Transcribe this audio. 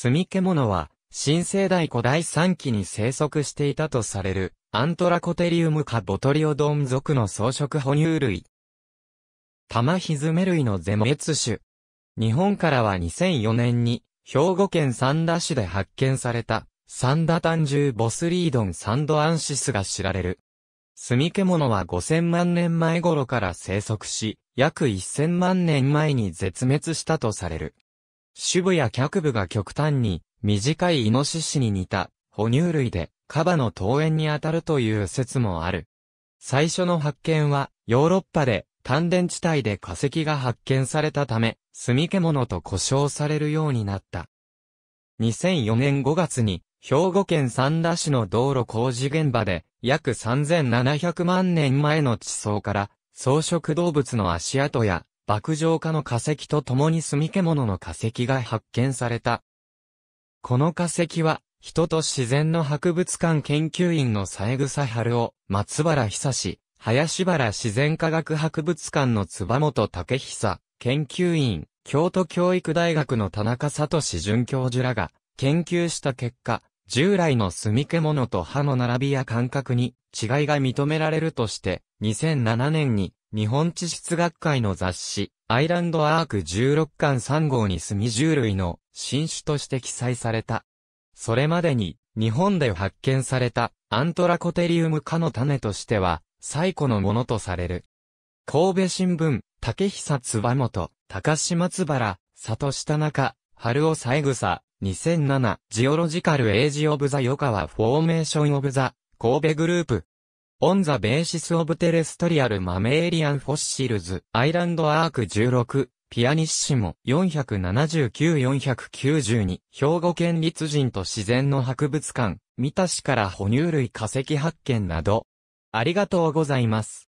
住獣は、新生代古代3期に生息していたとされる、アントラコテリウムかボトリオドーン属の草食哺乳類。玉ひずめ類のエツ種。日本からは2004年に、兵庫県三田市で発見された、三田単獣ボスリードンサンドアンシスが知られる。住獣は5000万年前頃から生息し、約1000万年前に絶滅したとされる。主部や脚部が極端に短いイノシシに似た哺乳類でカバの投園にあたるという説もある。最初の発見はヨーロッパで丹田地帯で化石が発見されたため、住獣と呼称されるようになった。2004年5月に兵庫県三田市の道路工事現場で約3700万年前の地層から草食動物の足跡や爆上化の化石と共に住み獣の化石が発見された。この化石は、人と自然の博物館研究員の三枝春夫、松原久志、林原自然科学博物館のつ本も竹久、研究員、京都教育大学の田中聡准教授らが、研究した結果、従来の住獣と歯の並びや感覚に違いが認められるとして、2007年に日本地質学会の雑誌、アイランドアーク16巻3号に墨獣類の新種として記載された。それまでに、日本で発見されたアントラコテリウム科の種としては、最古のものとされる。神戸新聞、竹久つばもと、高島津原、里下中、春尾三草、2007、ジオロジカルエイジオブザヨカワフォーメーションオブザ、神戸グループ。On the basis of terrestrial mammalian fossils, Island Arc 16、ピアニッシモ479-492、兵庫県立人と自然の博物館、三田市から哺乳類化石発見など。ありがとうございます。